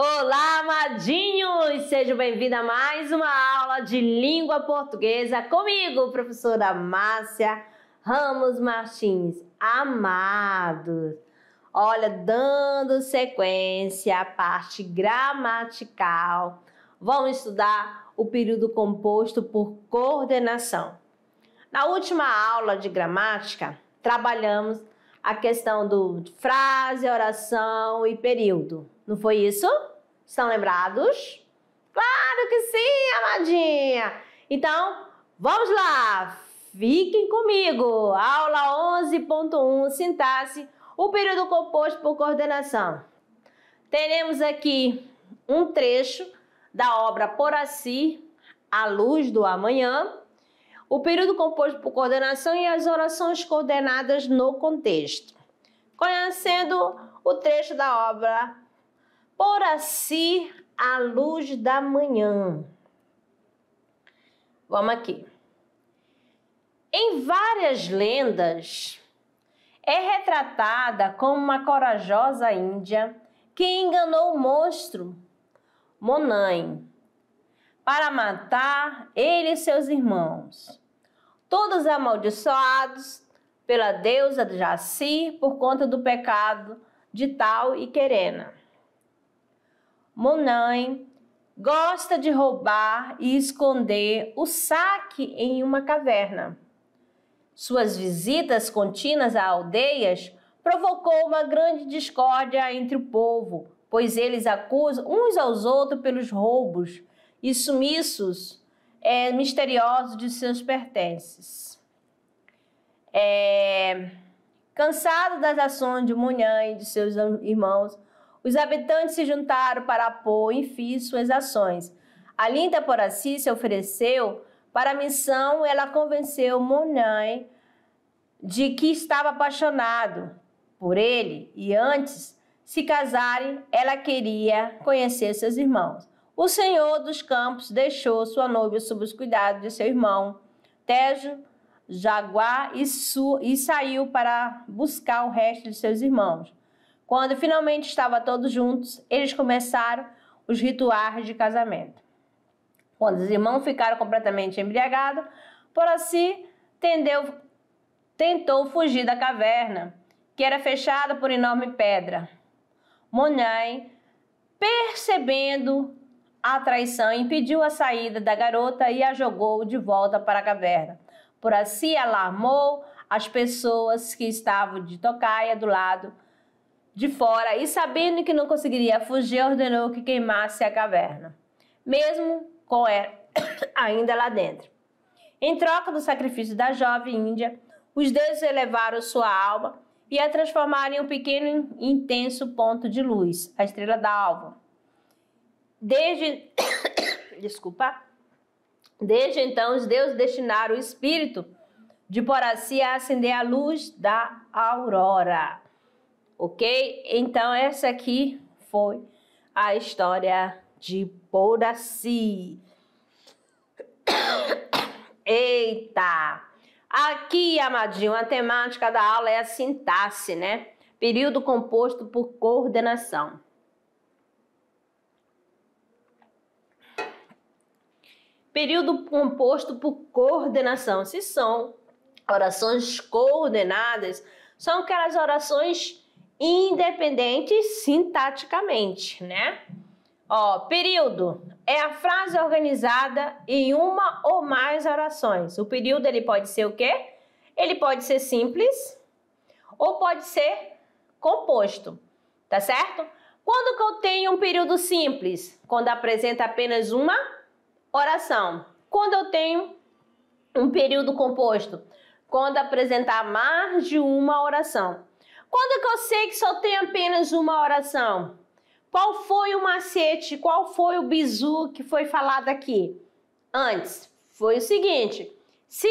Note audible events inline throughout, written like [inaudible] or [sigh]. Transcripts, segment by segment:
Olá, amadinhos! Sejam bem-vindos a mais uma aula de língua portuguesa comigo, professora Márcia Ramos Martins. Amados, olha, dando sequência à parte gramatical, vamos estudar o período composto por coordenação. Na última aula de gramática, trabalhamos a questão do frase, oração e período. Não foi isso? Estão lembrados? Claro que sim, amadinha! Então, vamos lá! Fiquem comigo! Aula 11.1, sintaxe, o período composto por coordenação. Teremos aqui um trecho da obra Por Assi, A Luz do Amanhã, o período composto por coordenação e as orações coordenadas no contexto. Conhecendo o trecho da obra por assim a luz da manhã. Vamos aqui. Em várias lendas, é retratada como uma corajosa índia que enganou o monstro Monain para matar ele e seus irmãos, todos amaldiçoados pela deusa Jaci por conta do pecado de Tal e Querena. Monain gosta de roubar e esconder o saque em uma caverna. Suas visitas contínuas a aldeias provocou uma grande discórdia entre o povo, pois eles acusam uns aos outros pelos roubos e sumiços é, misteriosos de seus pertences. É, cansado das ações de Munhan e de seus irmãos, os habitantes se juntaram para pôr em fim suas ações. A linda Poraci se ofereceu para a missão, ela convenceu Monan de que estava apaixonado por ele e antes se casarem, ela queria conhecer seus irmãos. O senhor dos campos deixou sua noiva sob os cuidados de seu irmão Tejo Jaguar e, e saiu para buscar o resto de seus irmãos. Quando finalmente estavam todos juntos, eles começaram os rituais de casamento. Quando os irmãos ficaram completamente embriagados, Porossi tendeu, tentou fugir da caverna, que era fechada por enorme pedra. Monai, percebendo a traição, impediu a saída da garota e a jogou de volta para a caverna. Por assim alarmou as pessoas que estavam de tocaia do lado de fora e, sabendo que não conseguiria fugir, ordenou que queimasse a caverna, mesmo com ela é, [coughs] ainda lá dentro. Em troca do sacrifício da jovem índia, os deuses elevaram sua alma e a transformaram em um pequeno e intenso ponto de luz, a estrela da alva. Desde [coughs] desculpa. Desde então os deuses destinaram o espírito de Poracia a acender a luz da aurora ok? Então, essa aqui foi a história de Boraci. [coughs] Eita! Aqui, amadinho, a temática da aula é a sintaxe, né? Período composto por coordenação. Período composto por coordenação. Se são orações coordenadas, são aquelas orações independentes sintaticamente, né? Ó, período é a frase organizada em uma ou mais orações. O período ele pode ser o quê? Ele pode ser simples ou pode ser composto, tá certo? Quando que eu tenho um período simples? Quando apresenta apenas uma oração. Quando eu tenho um período composto? Quando apresentar mais de uma oração. Quando que eu sei que só tem apenas uma oração? Qual foi o macete? Qual foi o bizu que foi falado aqui? Antes, foi o seguinte: se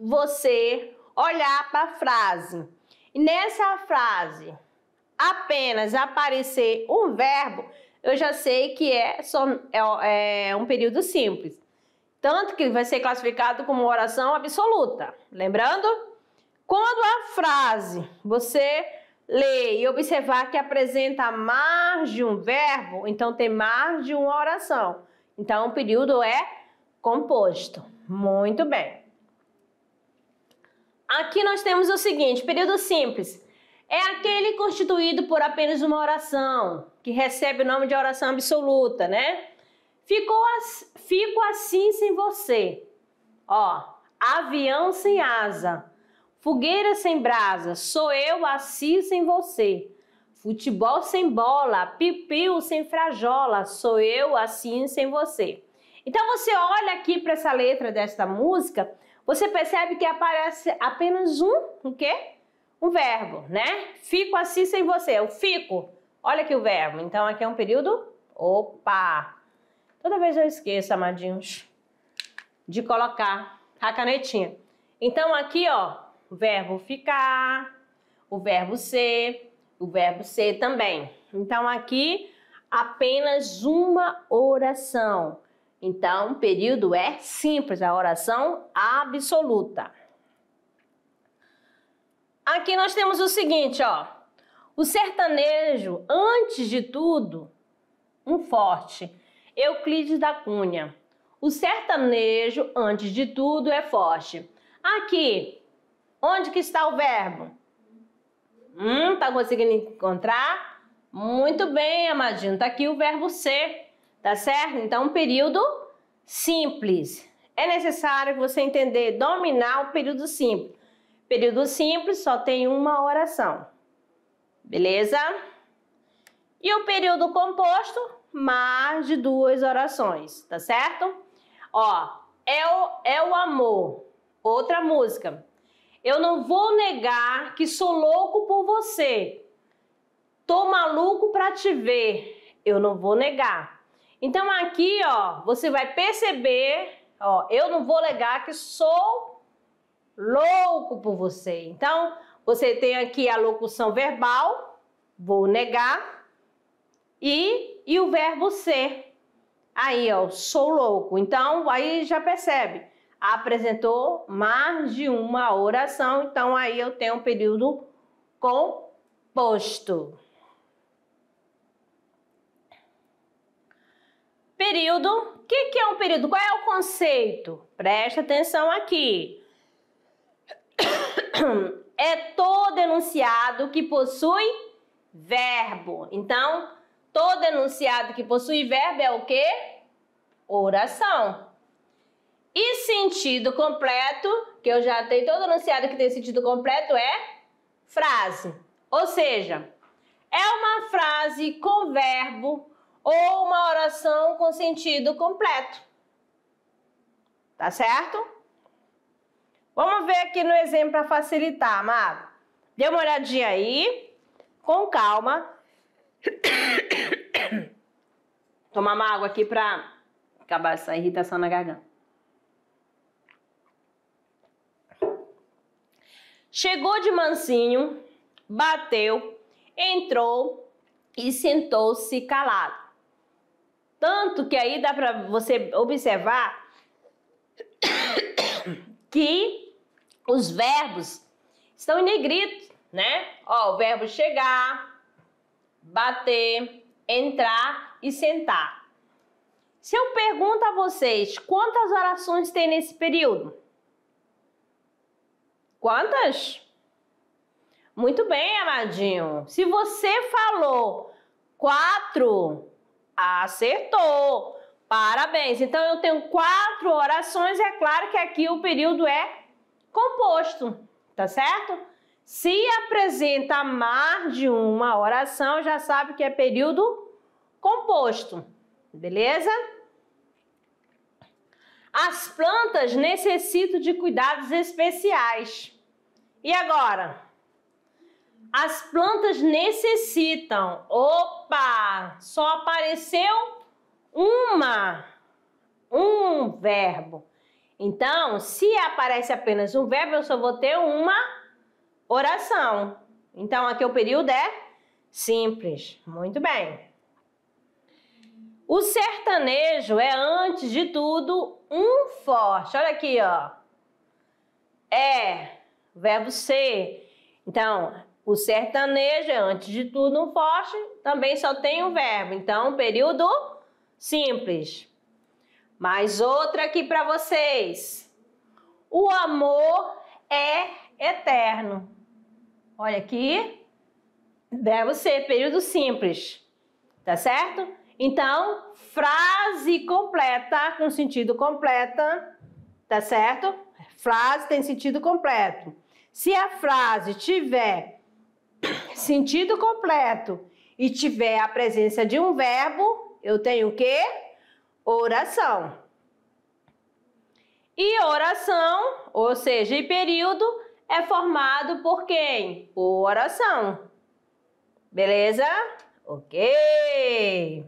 você olhar para a frase e nessa frase apenas aparecer um verbo, eu já sei que é, só, é, é um período simples. Tanto que vai ser classificado como oração absoluta. Lembrando? Quando a frase você ler e observar que apresenta mais de um verbo, então tem mais de uma oração. Então o período é composto. Muito bem. Aqui nós temos o seguinte: período simples é aquele constituído por apenas uma oração, que recebe o nome de oração absoluta, né? Ficou as, fico assim sem você. Ó, avião sem asa Fogueira sem brasa, sou eu assim sem você. Futebol sem bola, pipiu sem frajola, sou eu assim sem você. Então você olha aqui para essa letra desta música, você percebe que aparece apenas um, o quê? Um verbo, né? Fico assim sem você, eu fico. Olha aqui o verbo. Então aqui é um período, opa. Toda vez eu esqueço, amadinhos, de colocar a canetinha. Então aqui, ó, o verbo ficar, o verbo ser, o verbo ser também. Então, aqui apenas uma oração. Então, o período é simples, a oração absoluta. Aqui nós temos o seguinte, ó. O sertanejo, antes de tudo, um forte. Euclides da Cunha. O sertanejo, antes de tudo, é forte. Aqui, Onde que está o verbo? Hum, tá conseguindo encontrar? Muito bem, Amadinho. Tá aqui o verbo ser, tá certo? Então, um período simples. É necessário que você entender, dominar o período simples. Período simples só tem uma oração. Beleza? E o período composto, mais de duas orações, tá certo? Ó, é o, é o amor. Outra música. Eu não vou negar que sou louco por você. Tô maluco para te ver. Eu não vou negar. Então aqui, ó, você vai perceber, ó, eu não vou negar que sou louco por você. Então, você tem aqui a locução verbal, vou negar, e, e o verbo ser. Aí, ó, sou louco. Então, aí já percebe apresentou mais de uma oração, então aí eu tenho um período composto. Período, o que, que é um período? Qual é o conceito? Presta atenção aqui. [coughs] É todo enunciado que possui verbo. Então, todo enunciado que possui verbo é o que? Oração. E sentido completo, que eu já tenho todo anunciado que tem sentido completo, é frase. Ou seja, é uma frase com verbo ou uma oração com sentido completo. Tá certo? Vamos ver aqui no exemplo para facilitar, amado. Dê uma olhadinha aí, com calma. [coughs] Tomar uma água aqui para acabar essa irritação na garganta. Chegou de mansinho, bateu, entrou e sentou-se calado. Tanto que aí dá para você observar [coughs] que os verbos estão em negrito, né? Ó, o verbo chegar, bater, entrar e sentar. Se eu pergunto a vocês quantas orações tem nesse período? Quantas? Muito bem, amadinho. Se você falou quatro, acertou. Parabéns. Então eu tenho quatro orações. É claro que aqui o período é composto, tá certo? Se apresenta mais de uma oração, já sabe que é período composto, beleza? As plantas necessitam de cuidados especiais. E agora? As plantas necessitam. Opa! Só apareceu uma um verbo. Então, se aparece apenas um verbo, eu só vou ter uma oração. Então, aqui o período é simples. Muito bem. O sertanejo é, antes de tudo, um forte. Olha aqui, ó. É verbo ser. Então, o sertanejo é antes de tudo um forte, também só tem um verbo. Então, período simples. Mais outra aqui para vocês. O amor é eterno. Olha aqui. Verbo ser, período simples. Tá certo? Então, frase completa, com sentido completa. Tá certo? Frase tem sentido completo. Se a frase tiver sentido completo e tiver a presença de um verbo, eu tenho o quê? Oração. E oração, ou seja, e período, é formado por quem? Por oração. Beleza? Ok.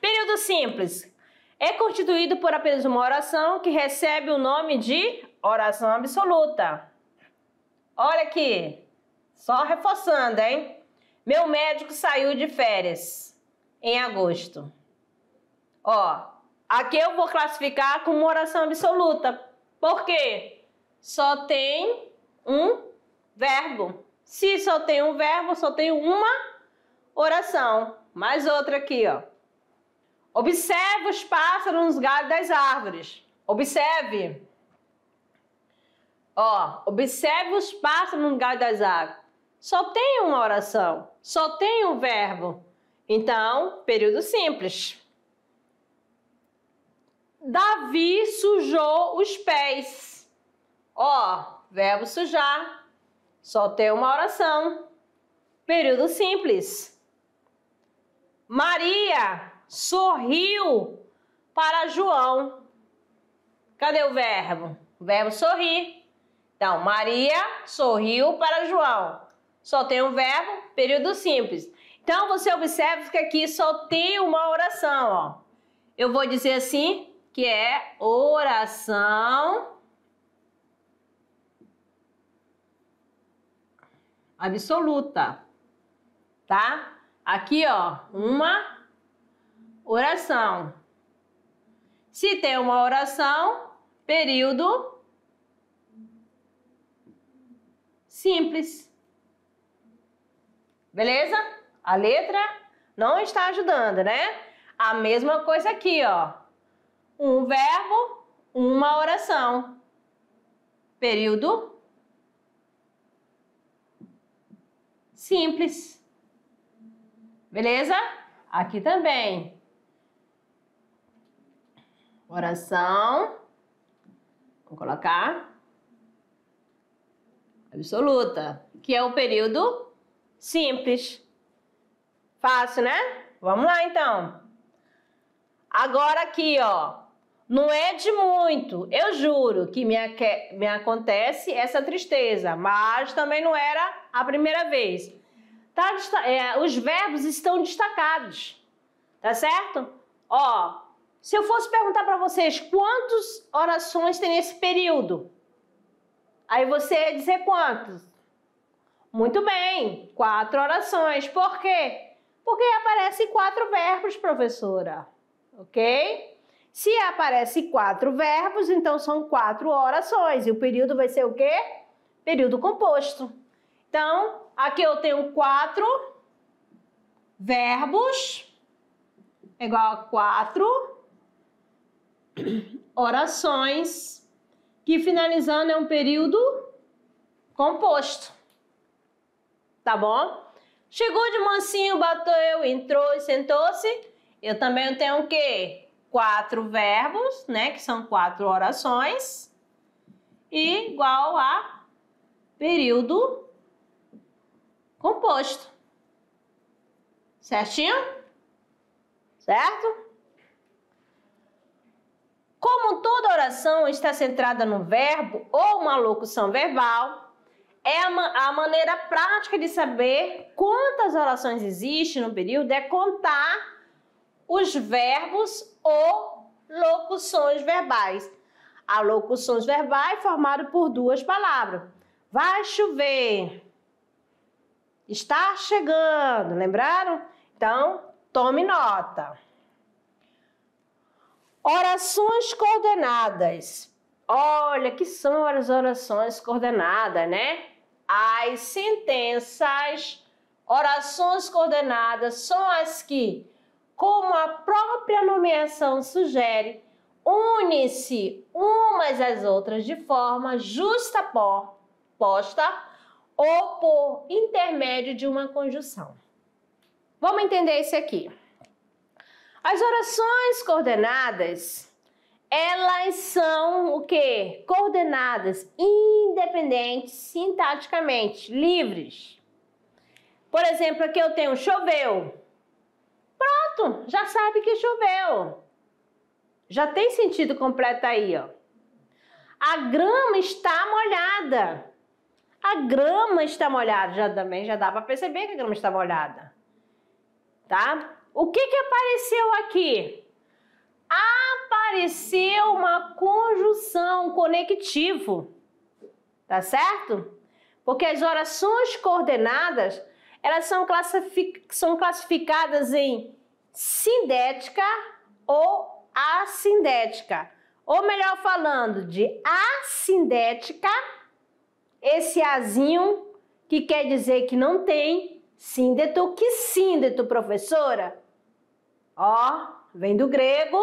Período simples. É constituído por apenas uma oração que recebe o nome de oração absoluta. Olha aqui, só reforçando, hein? Meu médico saiu de férias em agosto. Ó, aqui eu vou classificar como oração absoluta. Por quê? Só tem um verbo. Se só tem um verbo, só tem uma oração. Mais outra aqui, ó. Observe os pássaros nos galhos das árvores. Observe Ó, observe os passos no lugar das águas. Só tem uma oração, só tem um verbo. Então, período simples. Davi sujou os pés. Ó, verbo sujar. Só tem uma oração. Período simples. Maria sorriu para João. Cadê o verbo? O verbo sorrir. Então, Maria sorriu para João. Só tem um verbo, período simples. Então, você observa que aqui só tem uma oração, ó. Eu vou dizer assim, que é oração absoluta, tá? Aqui, ó, uma oração. Se tem uma oração, período simples. Beleza? A letra não está ajudando, né? A mesma coisa aqui, ó. Um verbo, uma oração. Período. Simples. Beleza? Aqui também. Oração. Vou colocar absoluta, que é o período simples. Fácil, né? Vamos lá então. Agora aqui, ó, não é de muito. Eu juro que me, me acontece essa tristeza, mas também não era a primeira vez. Tá, é, os verbos estão destacados, tá certo? Ó, se eu fosse perguntar para vocês quantas orações tem nesse período, Aí você ia dizer quantos? Muito bem, quatro orações. Por quê? Porque aparecem quatro verbos, professora. Ok? Se aparece quatro verbos, então são quatro orações. E o período vai ser o quê? Período composto. Então, aqui eu tenho quatro verbos igual a quatro orações que finalizando é um período composto. Tá bom? Chegou de mansinho, bateu, entrou e sentou-se. Eu também tenho o quê? Quatro verbos, né? Que são quatro orações. Igual a período composto. Certinho? Certo? Como toda oração está centrada no verbo ou uma locução verbal, é a maneira prática de saber quantas orações existem no período é contar os verbos ou locuções verbais. A locuções verbais formado por duas palavras. Vai chover. Está chegando, lembraram? Então, tome nota. Orações coordenadas. Olha, que são as orações coordenadas, né? As sentenças, orações coordenadas são as que, como a própria nomeação sugere, une-se umas às outras de forma justa por posta ou por intermédio de uma conjunção. Vamos entender isso aqui. As orações coordenadas, elas são o que? Coordenadas independentes, sintaticamente, livres. Por exemplo, aqui eu tenho choveu. Pronto, já sabe que choveu. Já tem sentido completo aí, ó. A grama está molhada. A grama está molhada. Já também já dá para perceber que a grama está molhada. Tá? O que, que apareceu aqui? Apareceu uma conjunção, um conectivo, tá certo? Porque as orações coordenadas, elas são, classific... são classificadas em sindética ou assindética. Ou melhor falando, de assindética, esse azinho, que quer dizer que não tem síndeto. Que síndeto, professora? Ó, vem do grego,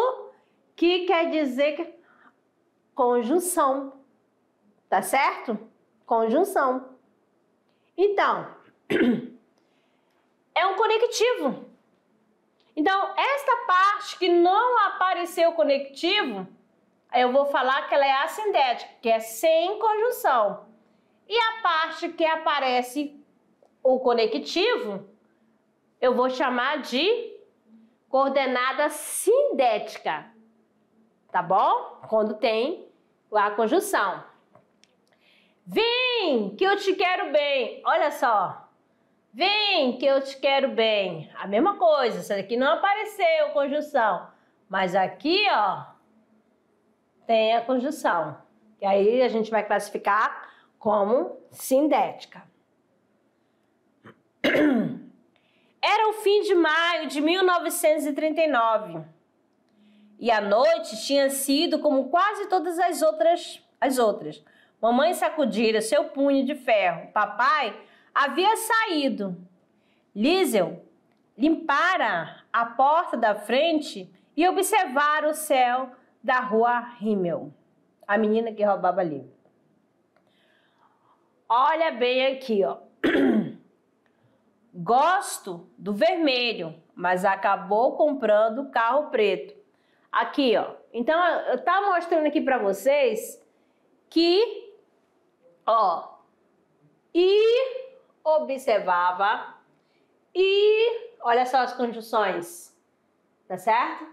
que quer dizer que... conjunção. Tá certo? Conjunção. Então, [clears throat] é um conectivo. Então, esta parte que não apareceu conectivo, eu vou falar que ela é assindética, que é sem conjunção. E a parte que aparece o conectivo, eu vou chamar de coordenada sintética, tá bom? Quando tem a conjunção. Vem que eu te quero bem. Olha só. Vem que eu te quero bem. A mesma coisa, essa daqui não apareceu conjunção, mas aqui, ó, tem a conjunção. E aí a gente vai classificar como sintética. [clears throat] Era o fim de maio de 1939 e a noite tinha sido como quase todas as outras. As outras. Mamãe sacudira seu punho de ferro. Papai havia saído. Liesel limpara a porta da frente e observara o céu da rua Himmel, a menina que roubava livro. Olha bem aqui, ó. [clears throat] Gosto do vermelho, mas acabou comprando carro preto. Aqui, ó. Então, eu tá mostrando aqui para vocês que, ó, e observava e olha só as conjunções, tá certo?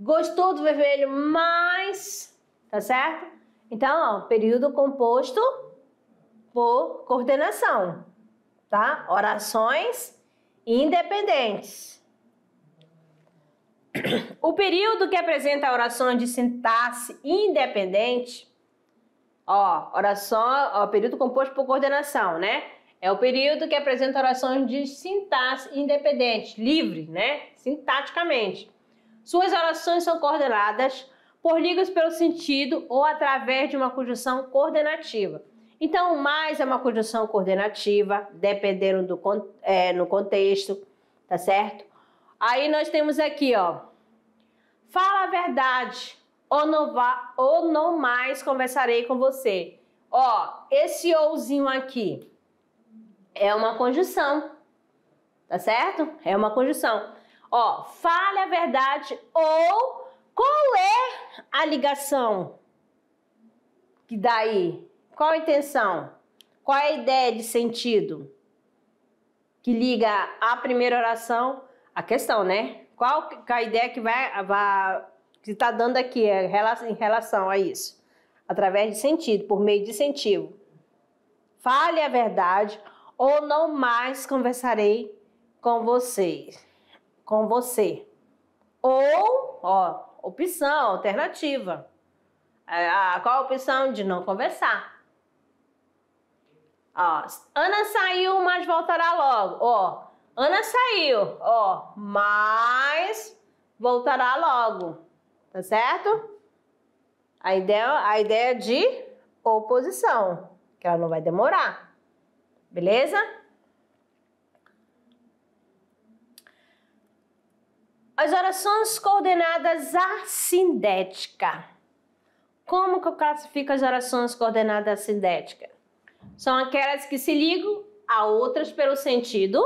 Gostou do vermelho, mas, tá certo? Então, ó, período composto por coordenação tá? Orações independentes. O período que apresenta a oração de sintaxe independente, ó, oração, ó, período composto por coordenação, né? É o período que apresenta orações de sintaxe independente, livre, né? Sintaticamente. Suas orações são coordenadas por ligas pelo sentido ou através de uma conjunção coordenativa. Então, mais é uma conjunção coordenativa, dependendo do é, no contexto, tá certo? Aí nós temos aqui, ó, fala a verdade, ou não, vá, ou não mais conversarei com você. Ó, esse ouzinho aqui é uma conjunção, tá certo? É uma conjunção. Ó, fale a verdade ou qual é a ligação que daí qual a intenção? Qual é a ideia de sentido que liga a primeira oração à questão, né? Qual a ideia que vai, vai que está dando aqui é, em relação a isso? Através de sentido, por meio de incentivo. Fale a verdade ou não mais conversarei com você. com você. Ou, ó, opção, alternativa. É, a, ah, qual a opção de não conversar? Ó, Ana saiu, mas voltará logo. Ó, Ana saiu, ó, mas voltará logo. Tá certo? A ideia, a ideia é de oposição, que ela não vai demorar. Beleza? As orações coordenadas assindética. Como que eu classifico as orações coordenadas assindética? São aquelas que se ligam a outras pelo sentido,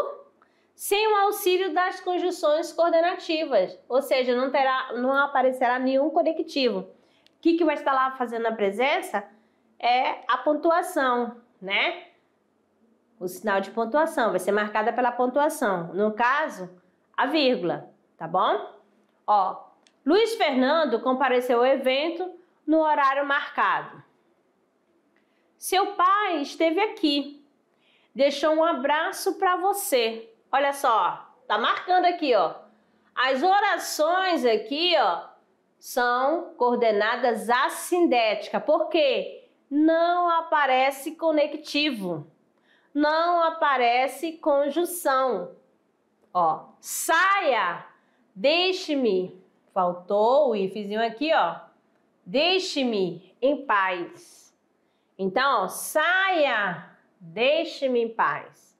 sem o auxílio das conjunções coordenativas, ou seja, não, terá, não aparecerá nenhum conectivo. O que, que vai estar lá fazendo a presença é a pontuação, né? O sinal de pontuação vai ser marcada pela pontuação, no caso, a vírgula, tá bom? Ó, Luiz Fernando compareceu ao evento no horário marcado. Seu pai esteve aqui, deixou um abraço para você. Olha só, tá marcando aqui, ó. As orações aqui, ó, são coordenadas assindética. Por quê? Não aparece conectivo. Não aparece conjunção. Ó, saia, deixe-me. Faltou o ifzinho aqui, ó. Deixe-me em paz. Então, saia, deixe-me em paz.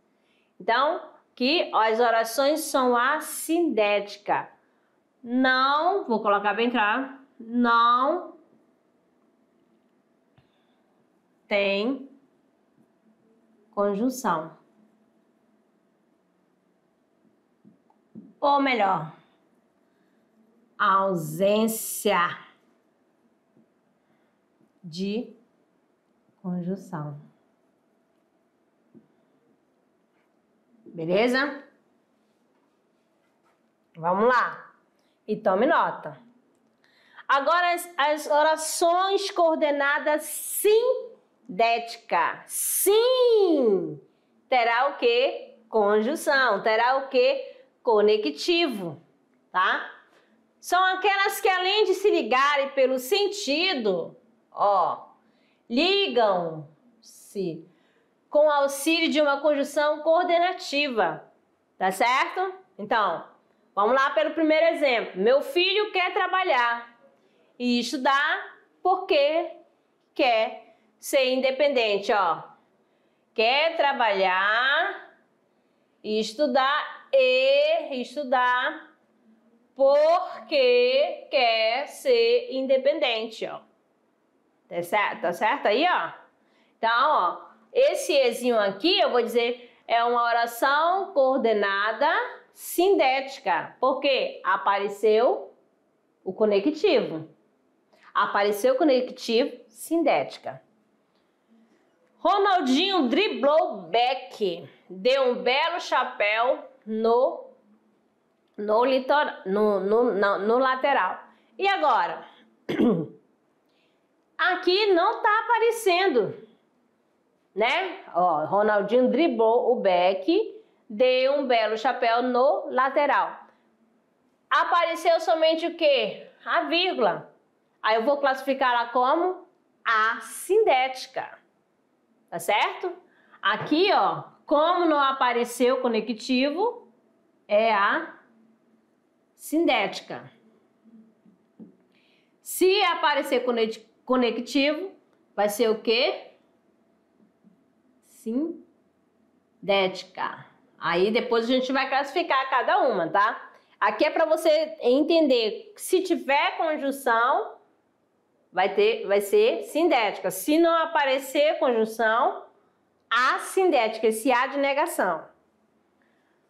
Então, que as orações são assindética. Não, vou colocar bem claro, não tem conjunção. Ou melhor, ausência de conjunção. Beleza? Vamos lá. E tome nota. Agora as, as orações coordenadas sintética Sim! Terá o que? Conjunção. Terá o que? Conectivo. Tá? São aquelas que além de se ligarem pelo sentido, ó, ligam-se com auxílio de uma conjunção coordenativa. Tá certo? Então, vamos lá pelo primeiro exemplo. Meu filho quer trabalhar e estudar porque quer ser independente, ó. Quer trabalhar e estudar e estudar porque quer ser independente, ó. Tá certo? Tá certo aí, ó? Então, ó, esse Ezinho aqui, eu vou dizer, é uma oração coordenada sintética. porque Apareceu o conectivo. Apareceu o conectivo, sintética. Ronaldinho driblou Beck, deu um belo chapéu no no, no, no, no, no lateral. E agora? [clears throat] Aqui não tá aparecendo, né? Ó, Ronaldinho driblou o back, deu um belo chapéu no lateral. Apareceu somente o quê? A vírgula. Aí eu vou classificar ela como sintética, Tá certo? Aqui, ó, como não apareceu conectivo, é a sindética. Se aparecer conectivo conectivo vai ser o quê? Sintética. Aí depois a gente vai classificar cada uma, tá? Aqui é para você entender, se tiver conjunção, vai, ter, vai ser sintética. Se não aparecer conjunção, assindética, esse A de negação.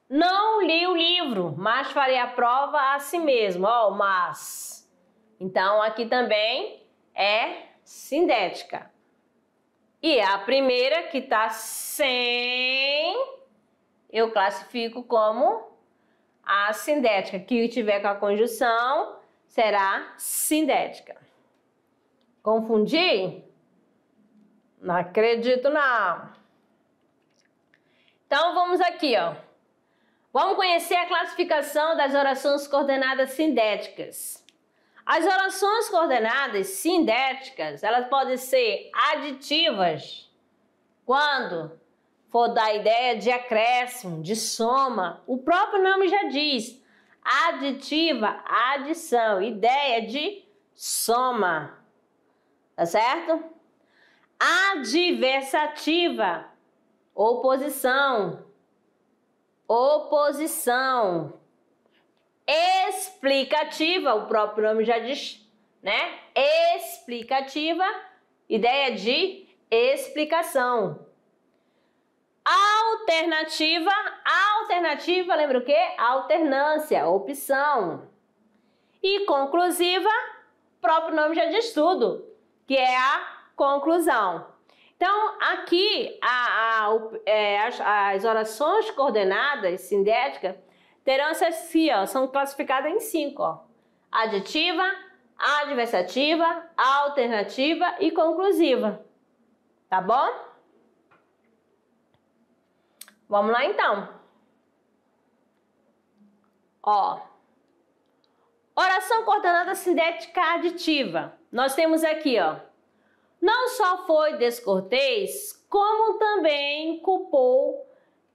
Não li o livro, mas farei a prova a si mesmo. Ó, oh, mas. Então, aqui também é sindética. E é a primeira que está sem, eu classifico como a sintética Que tiver com a conjunção será sindética. Confundi? Não acredito não. Então vamos aqui, ó. Vamos conhecer a classificação das orações coordenadas sindéticas. As orações coordenadas sindéticas, elas podem ser aditivas quando for da ideia de acréscimo, de soma. O próprio nome já diz: aditiva, adição, ideia de soma. Tá certo? Adversativa, oposição. Oposição explicativa, o próprio nome já diz, né? Explicativa, ideia de explicação. Alternativa, alternativa, lembra o quê? Alternância, opção. E conclusiva, próprio nome já diz tudo, que é a conclusão. Então, aqui, a, a, é, as, as orações coordenadas, sindéticas, terão essas é ó, são classificadas em cinco, ó. adversativa, alternativa e conclusiva. Tá bom? Vamos lá então. Ó. Oração coordenada sintética aditiva. Nós temos aqui, ó. Não só foi descortês, como também culpou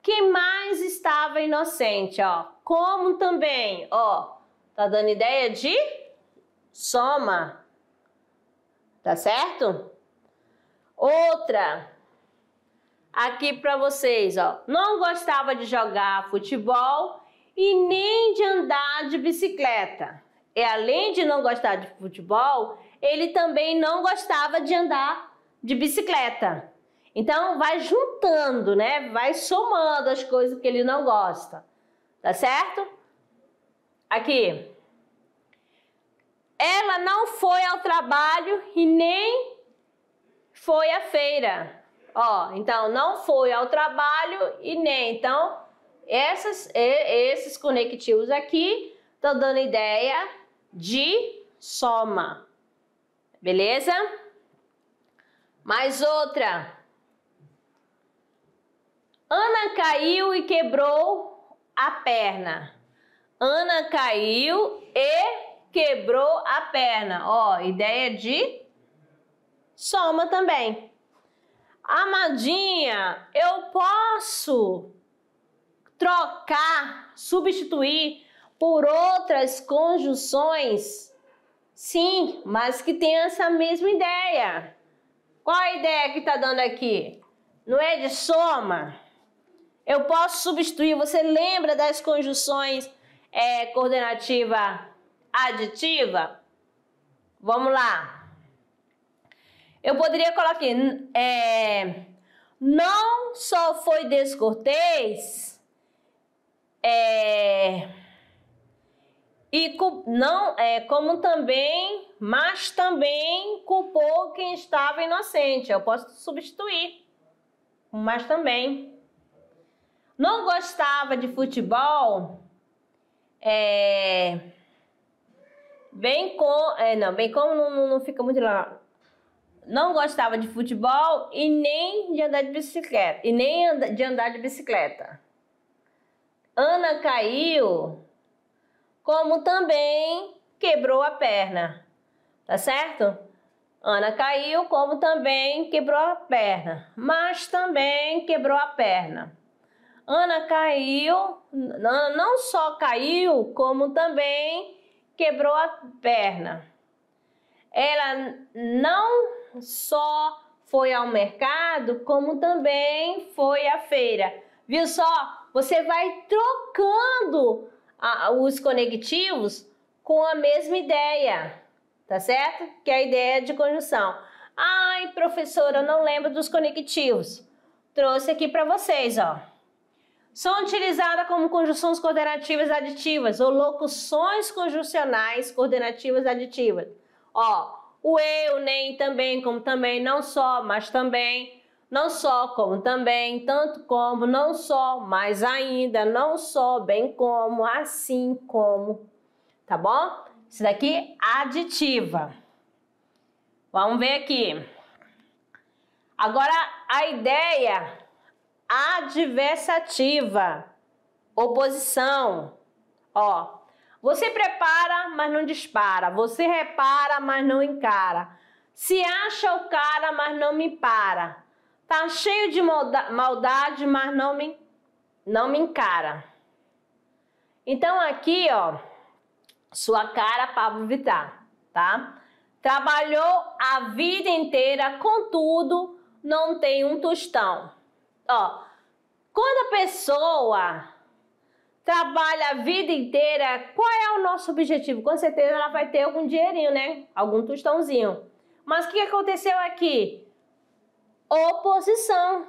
quem mais estava inocente, ó. Como também, ó. Tá dando ideia de soma. Tá certo? Outra aqui para vocês, ó. Não gostava de jogar futebol e nem de andar de bicicleta. E além de não gostar de futebol, ele também não gostava de andar de bicicleta. Então vai juntando, né? Vai somando as coisas que ele não gosta. Tá certo? Aqui. Ela não foi ao trabalho e nem foi à feira. Ó, então não foi ao trabalho e nem. Então, essas, esses conectivos aqui estão dando ideia de soma. Beleza? Mais outra. Ana caiu e quebrou a perna. Ana caiu e quebrou a perna. Ó, ideia de soma também. Amadinha, eu posso trocar, substituir por outras conjunções? Sim, mas que tem essa mesma ideia. Qual a ideia que está dando aqui? Não é de soma? Eu posso substituir. Você lembra das conjunções é, coordenativa aditiva? Vamos lá. Eu poderia colocar aqui. É, não só foi descortês. É, e não é como também, mas também culpou quem estava inocente. Eu posso substituir, mas também não gostava de futebol, é, bem com, é, não, bem como não, não fica muito lá. Não gostava de futebol e nem de andar de bicicleta, e nem de andar de bicicleta. Ana caiu, como também quebrou a perna. Tá certo? Ana caiu, como também quebrou a perna, mas também quebrou a perna. Ana caiu, Ana não só caiu, como também quebrou a perna. Ela não só foi ao mercado, como também foi à feira. Viu só? Você vai trocando a, os conectivos com a mesma ideia, tá certo? Que é a ideia de conjunção. Ai, professora, eu não lembro dos conectivos. Trouxe aqui para vocês, ó são utilizadas como conjunções coordenativas aditivas ou locuções conjuncionais coordenativas aditivas. Ó, o e, o nem, também, como também, não só, mas também, não só, como também, tanto como, não só, mas ainda, não só, bem como, assim como. Tá bom? Isso daqui é aditiva. Vamos ver aqui. Agora a ideia adversativa, oposição. Ó, você prepara, mas não dispara. Você repara, mas não encara. Se acha o cara, mas não me para. Tá cheio de maldade, mas não me não me encara. Então aqui, ó, sua cara Pablo Vittar, tá? Trabalhou a vida inteira, contudo, não tem um tostão. Ó, quando a pessoa trabalha a vida inteira, qual é o nosso objetivo? Com certeza ela vai ter algum dinheirinho, né? Algum tostãozinho. Mas o que aconteceu aqui? Oposição.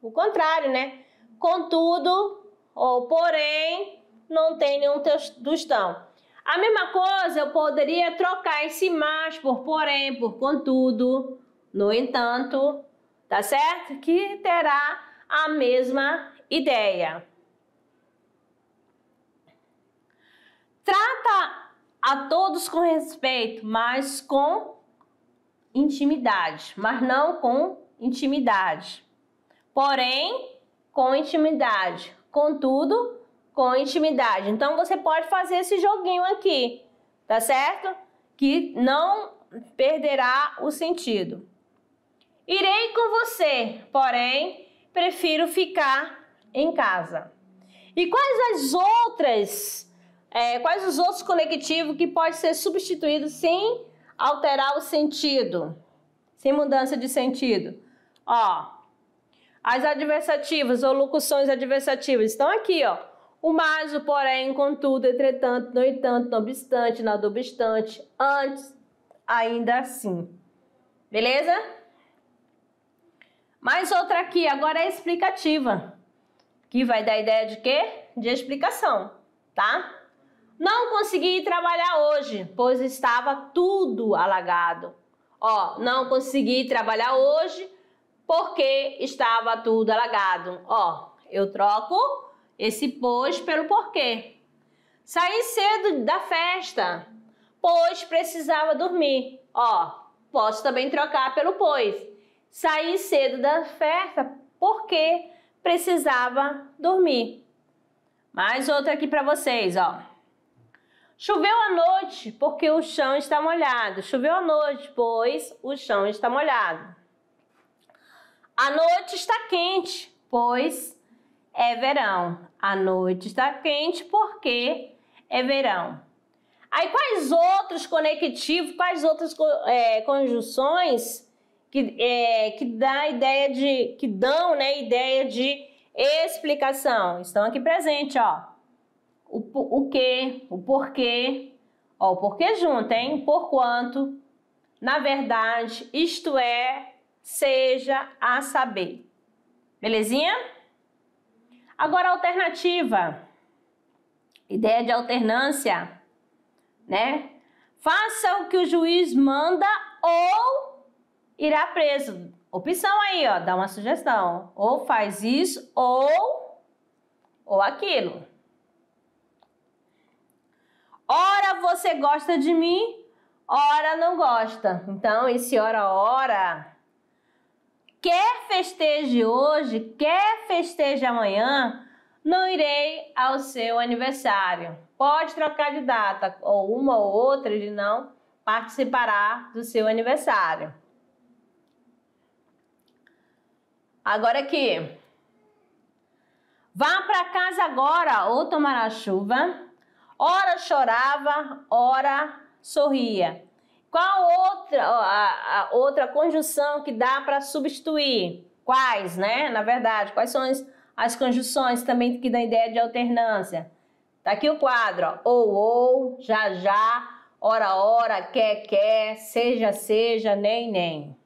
O contrário, né? Contudo, ou porém, não tem nenhum tostão. A mesma coisa eu poderia trocar esse mais por porém, por contudo, no entanto, tá certo? Que terá a mesma ideia. Trata a todos com respeito, mas com intimidade, mas não com intimidade. Porém, com intimidade. Contudo, com intimidade. Então você pode fazer esse joguinho aqui, tá certo? Que não perderá o sentido. Irei com você, porém, prefiro ficar em casa. E quais as outras, é, quais os outros conectivos que pode ser substituído sem alterar o sentido, sem mudança de sentido? Ó, as adversativas ou locuções adversativas estão aqui, ó. O mais, o porém, contudo, entretanto, no entanto, não obstante, nada obstante, antes, ainda assim. Beleza? Mais outra aqui, agora é explicativa, que vai dar ideia de quê? De explicação, tá? Não consegui trabalhar hoje, pois estava tudo alagado. Ó, não consegui trabalhar hoje porque estava tudo alagado. Ó, eu troco esse pois pelo porquê. Saí cedo da festa, pois precisava dormir. Ó, posso também trocar pelo pois saí cedo da festa porque precisava dormir. Mais outra aqui para vocês, ó. Choveu à noite porque o chão está molhado. Choveu à noite, pois o chão está molhado. A noite está quente, pois é verão. A noite está quente porque é verão. Aí quais outros conectivos, quais outras é, conjunções que, é, que dá ideia de que dão né, ideia de explicação. Estão aqui presente, ó. O, o que, o porquê, ó, o porquê junto, hein? Porquanto, na verdade, isto é, seja a saber. Belezinha? Agora alternativa. Ideia de alternância, né? Faça o que o juiz manda ou irá preso. Opção aí, ó, dá uma sugestão. Ou faz isso ou ou aquilo. Ora você gosta de mim, ora não gosta. Então, esse ora ora quer festeje hoje, quer festeje amanhã, não irei ao seu aniversário. Pode trocar de data, ou uma ou outra, ele não participará do seu aniversário. Agora aqui. Vá para casa agora, ou tomará chuva. Ora chorava, ora sorria. Qual outra, a, a outra conjunção que dá para substituir? Quais, né? Na verdade, quais são as, as conjunções também que dão ideia de alternância? Tá aqui o quadro, ó. Ou, ou, já, já, ora, ora, quer, quer, seja, seja, nem, nem.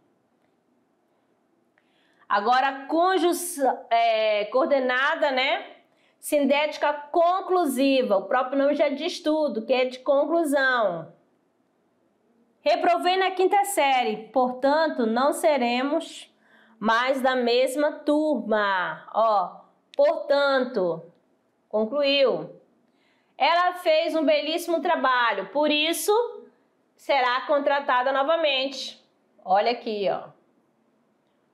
Agora, conjunção, é, coordenada, né? Sintética conclusiva. O próprio nome já diz tudo, que é de conclusão. Reprovei na quinta série, portanto, não seremos mais da mesma turma. Ó, portanto, concluiu. Ela fez um belíssimo trabalho, por isso será contratada novamente. Olha aqui, ó.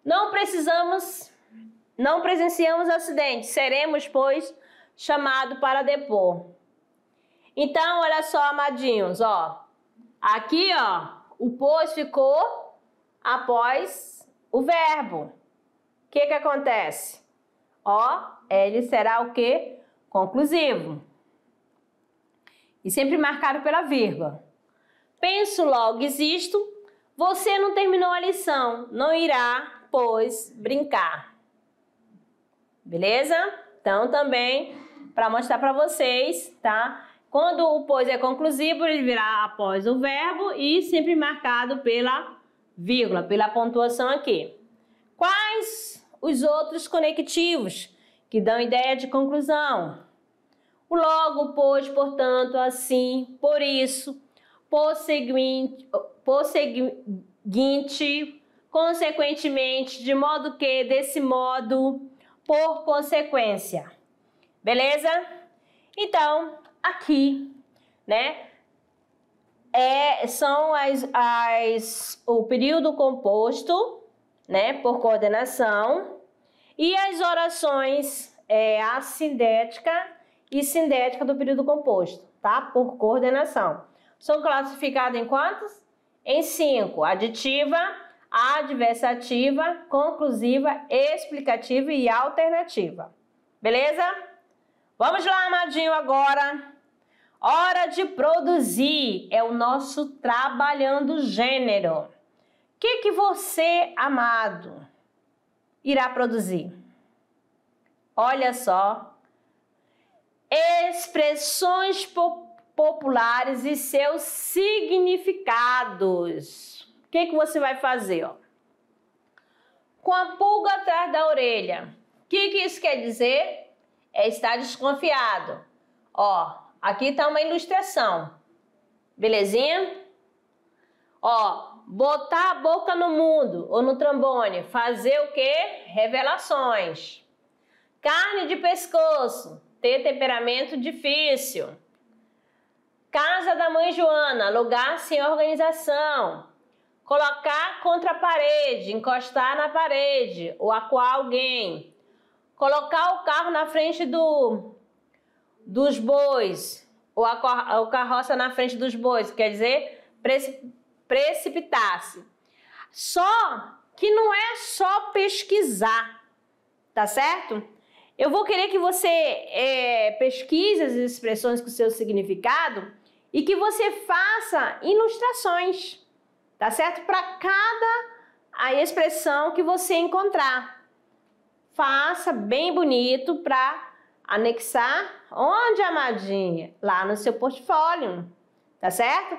Não precisamos, não presenciamos acidente, seremos, pois, chamado para depor. Então, olha só, amadinhos, ó. Aqui, ó, o pois ficou após o verbo. O que que acontece? Ó, ele será o quê? Conclusivo. E sempre marcado pela vírgula. Penso logo existo. Você não terminou a lição, não irá pois brincar. Beleza? Então também para mostrar para vocês, tá? Quando o pois é conclusivo, ele virá após o verbo e sempre marcado pela vírgula, pela pontuação aqui. Quais os outros conectivos que dão ideia de conclusão? O logo, pois, portanto, assim, por isso, por seguinte, por seguinte, consequentemente, de modo que, desse modo, por consequência. Beleza? Então, aqui, né? É, são as, as, o período composto, né, por coordenação, e as orações é, assindética e sindética do período composto, tá? Por coordenação. São classificadas em quantos? Em cinco. Aditiva, adversativa, conclusiva, explicativa e alternativa. Beleza? Vamos lá, amadinho, agora. Hora de produzir é o nosso trabalhando gênero. O que, que você, amado, irá produzir? Olha só. Expressões po populares e seus significados. O que, que você vai fazer? Ó? Com a pulga atrás da orelha. O que, que isso quer dizer? É estar desconfiado. Ó, aqui está uma ilustração. Belezinha? Ó, botar a boca no mundo ou no trombone. Fazer o quê? Revelações. Carne de pescoço. Ter temperamento difícil. Casa da Mãe Joana, lugar sem organização. Colocar contra a parede, encostar na parede ou acuar alguém. Colocar o carro na frente do, dos bois ou a, carroça na frente dos bois, quer dizer, preci, precipitar-se. Só que não é só pesquisar, tá certo? Eu vou querer que você é, pesquise as expressões com seu significado e que você faça ilustrações tá certo? Para cada a expressão que você encontrar. Faça bem bonito para anexar onde, amadinha? Lá no seu portfólio, tá certo?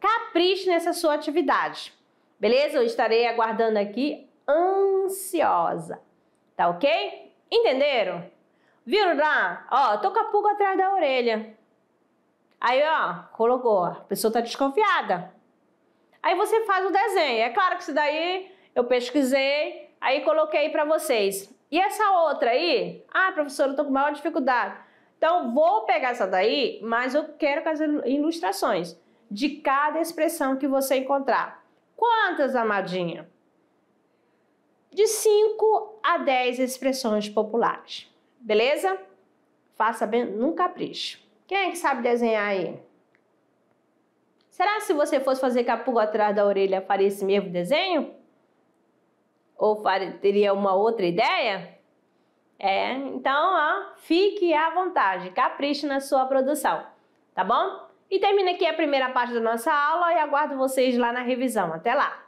Capriche nessa sua atividade. Beleza? Eu estarei aguardando aqui ansiosa. Tá OK? Entenderam? Viram lá? Ó, tô com a pulga atrás da orelha. Aí, ó, colocou. A pessoa tá desconfiada. Aí você faz o desenho. É claro que isso daí eu pesquisei, aí coloquei para vocês. E essa outra aí? Ah, professora, eu tô com maior dificuldade. Então, vou pegar essa daí, mas eu quero com as ilustrações de cada expressão que você encontrar. Quantas, amadinha? De 5 a 10 expressões populares. Beleza? Faça bem num capricho. Quem é que sabe desenhar aí? Será que se você fosse fazer capuz atrás da orelha, faria esse mesmo desenho? Ou faria, teria uma outra ideia? É, então, ó, fique à vontade, capriche na sua produção, tá bom? E termina aqui a primeira parte da nossa aula e aguardo vocês lá na revisão. Até lá!